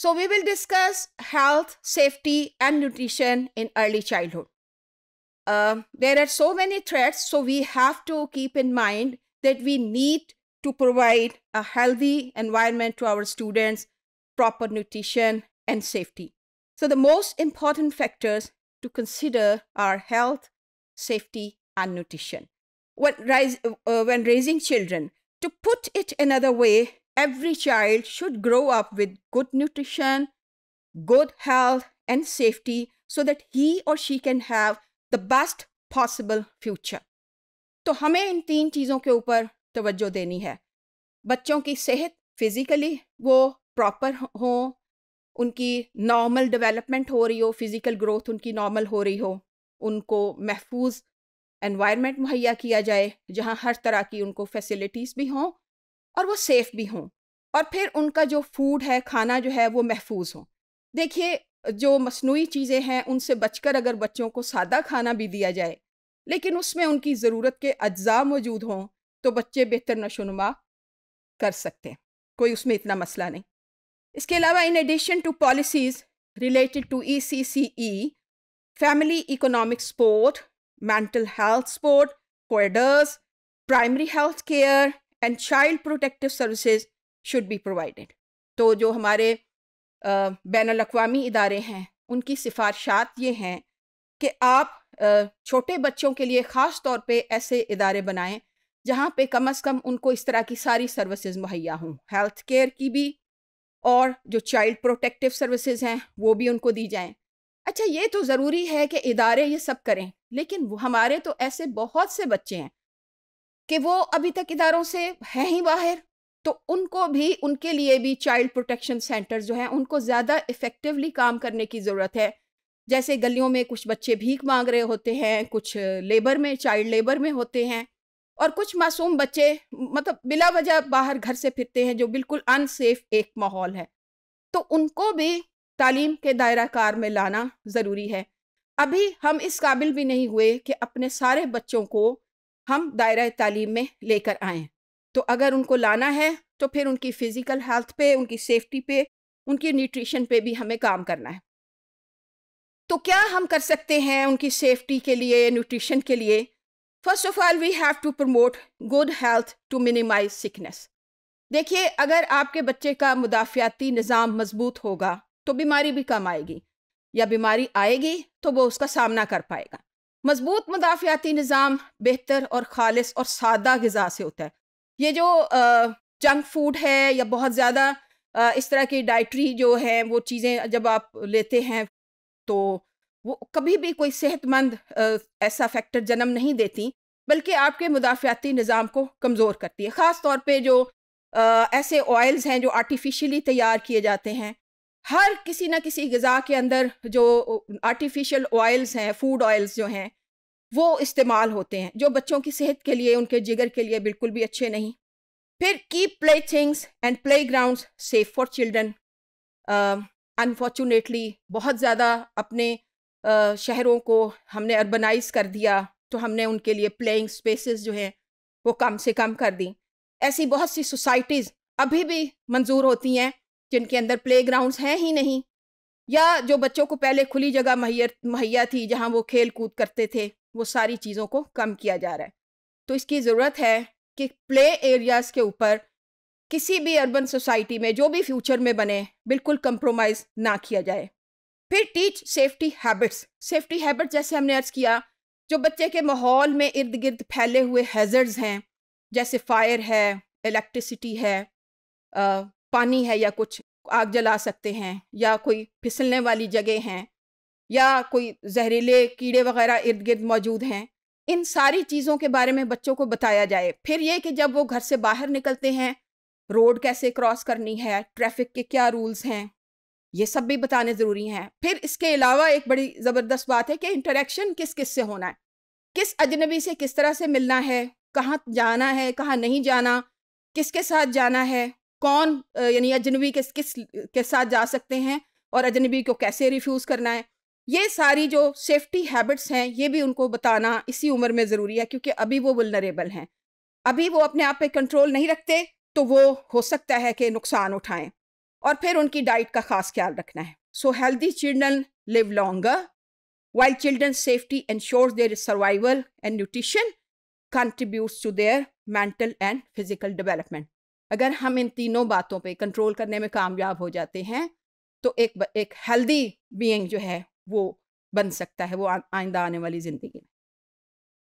So we will discuss health, safety and nutrition in early childhood. Uh, there are so many threats, so we have to keep in mind that we need to provide a healthy environment to our students, proper nutrition and safety. So the most important factors to consider are health, safety and nutrition. When, uh, when raising children, to put it another way, every child should grow up with good nutrition, good health, and safety so that he or she can have the best possible future. तो हमें इन तीन चीज़ों के ऊपर तवज्जो देनी है बच्चों की सेहत फिज़िकली वो प्रॉपर हो उनकी नॉर्मल डेवलपमेंट हो रही हो फिज़िकल ग्रोथ उनकी नॉर्मल हो रही हो उनको महफूज एनवायरनमेंट मुहैया किया जाए जहाँ हर तरह की उनको फैसिलिटीज़ भी हों और वो सेफ़ भी हों और फिर उनका जो फूड है खाना जो है वो महफूज हो देखिए जो मसनू चीज़ें हैं उनसे बचकर अगर बच्चों को सादा खाना भी दिया जाए लेकिन उसमें उनकी ज़रूरत के अज्जा मौजूद हों तो बच्चे बेहतर नशोनुमा कर सकते हैं कोई उसमें इतना मसला नहीं इसके अलावा in addition to policies related to E C C E family economic support mental health support coders primary health care and child protective services should be provided तो जो हमारे बैन अवी इदारे हैं उनकी सिफारशात ये हैं कि आप छोटे बच्चों के लिए ख़ास तौर पे ऐसे इदारे बनाएं जहाँ पे कम अज़ कम उनको इस तरह की सारी सर्विसेज मुहैया हों हेल्थ केयर की भी और जो चाइल्ड प्रोटेक्टिव सर्विसेज हैं वो भी उनको दी जाएं अच्छा ये तो ज़रूरी है कि इदारे ये सब करें लेकिन हमारे तो ऐसे बहुत से बच्चे हैं कि वो अभी तक इदारों से हैं ही बाहर तो उनको भी उनके लिए भी चाइल्ड प्रोटेक्शन सेंटर जो हैं उनको ज़्यादा इफ़ेक्टिवली काम करने की ज़रूरत है जैसे गलियों में कुछ बच्चे भीख मांग रहे होते हैं कुछ लेबर में चाइल्ड लेबर में होते हैं और कुछ मासूम बच्चे मतलब बिला वजह बाहर घर से फिरते हैं जो बिल्कुल अनसेफ एक माहौल है तो उनको भी तालीम के दायरा कार में लाना ज़रूरी है अभी हम इस काबिल भी नहीं हुए कि अपने सारे बच्चों को हम दायरा तालीम में लेकर आएँ तो अगर उनको लाना है तो फिर उनकी फ़िज़िकल हेल्थ पे उनकी सेफ्टी पे उनकी न्यूट्रिशन पे भी हमें काम करना है तो क्या हम कर सकते हैं उनकी सेफ्टी के लिए न्यूट्रिशन के लिए first of all we have to promote good health to minimize sickness देखिए अगर आपके बच्चे का मुदाफ़ियाती निज़ाम मजबूत होगा तो बीमारी भी कम आएगी या बीमारी आएगी तो वो उसका सामना कर पाएगा मजबूत मुदाफ़ियाती निज़ाम बेहतर और ख़ालस और सादा गज़ा से होता है ये जो जंक फूड है या बहुत ज़्यादा इस तरह की डाइट्री जो है वो चीज़ें जब आप लेते हैं तो वो कभी भी कोई सेहतमंद ऐसा फैक्टर जन्म नहीं देती बल्कि आपके मुदाफ़ियाती निज़ाम को कमज़ोर करती है ख़ास तौर पर जो आ, ऐसे ऑयल्स हैं जो आर्टिफिशली तैयार किए जाते हैं हर किसी ना किसी गज़ा के अंदर जो आर्टिफिशियल ऑयल्स हैं फूड ऑयल्स जो हैं वो इस्तेमाल होते हैं जो बच्चों की सेहत के लिए उनके जिगर के लिए बिल्कुल भी अच्छे नहीं फिर keep play things and playground safe for children unfortunately बहुत ज़्यादा अपने uh, शहरों को हमने अर्बनाइज कर दिया तो हमने उनके लिए प्लेइंग स्पेसेस जो हैं वो कम से कम कर दी ऐसी बहुत सी सोसाइटीज़ अभी भी मंजूर होती हैं जिनके अंदर प्ले हैं ही नहीं या जो बच्चों को पहले खुली जगह मुहैया मुहैया थी जहाँ वो खेल कूद करते थे वो सारी चीज़ों को कम किया जा रहा है तो इसकी ज़रूरत है कि प्ले एरियाज़ के ऊपर किसी भी अर्बन सोसाइटी में जो भी फ्यूचर में बने बिल्कुल कंप्रोमाइज़ ना किया जाए फिर teach safety habits safety habits जैसे हमने अर्ज़ किया जो बच्चे के माहौल में इर्द गिर्द फैले हुए हैजर्ड्स हैं जैसे फायर है इलेक्ट्रिसिटी है पानी है या कुछ आग जला सकते हैं या कोई फिसलने वाली जगह हैं या कोई जहरीले कीड़े वगैरह इर्द गिर्द मौजूद हैं इन सारी चीज़ों के बारे में बच्चों को बताया जाए फिर ये कि जब वो घर से बाहर निकलते हैं रोड कैसे क्रॉस करनी है ट्रैफिक के क्या रूल्स हैं ये सब भी बताने ज़रूरी हैं फिर इसके अलावा एक बड़ी ज़बरदस्त बात है कि इंटरेक्शन किस किस से होना है किस अजनबी से किस तरह से मिलना है कहाँ जाना है कहाँ नहीं जाना किसके साथ जाना है कौन यानी अजनबी किस किस के साथ जा सकते हैं और अजनबी को कैसे रिफ्यूज़ करना है ये सारी जो सेफ्टी हैबिट्स हैं ये भी उनको बताना इसी उम्र में ज़रूरी है क्योंकि अभी वो वुलनरेबल हैं अभी वो अपने आप पे कंट्रोल नहीं रखते तो वो हो सकता है कि नुकसान उठाएं और फिर उनकी डाइट का खास ख्याल रखना है so healthy children live longer while children safety ensure their survival and nutrition contributes to their mental and physical development अगर हम इन तीनों बातों पे कंट्रोल करने में कामयाब हो जाते हैं तो एक एक हेल्दी बीइंग जो है वो बन सकता है वो आइंदा आने वाली ज़िंदगी में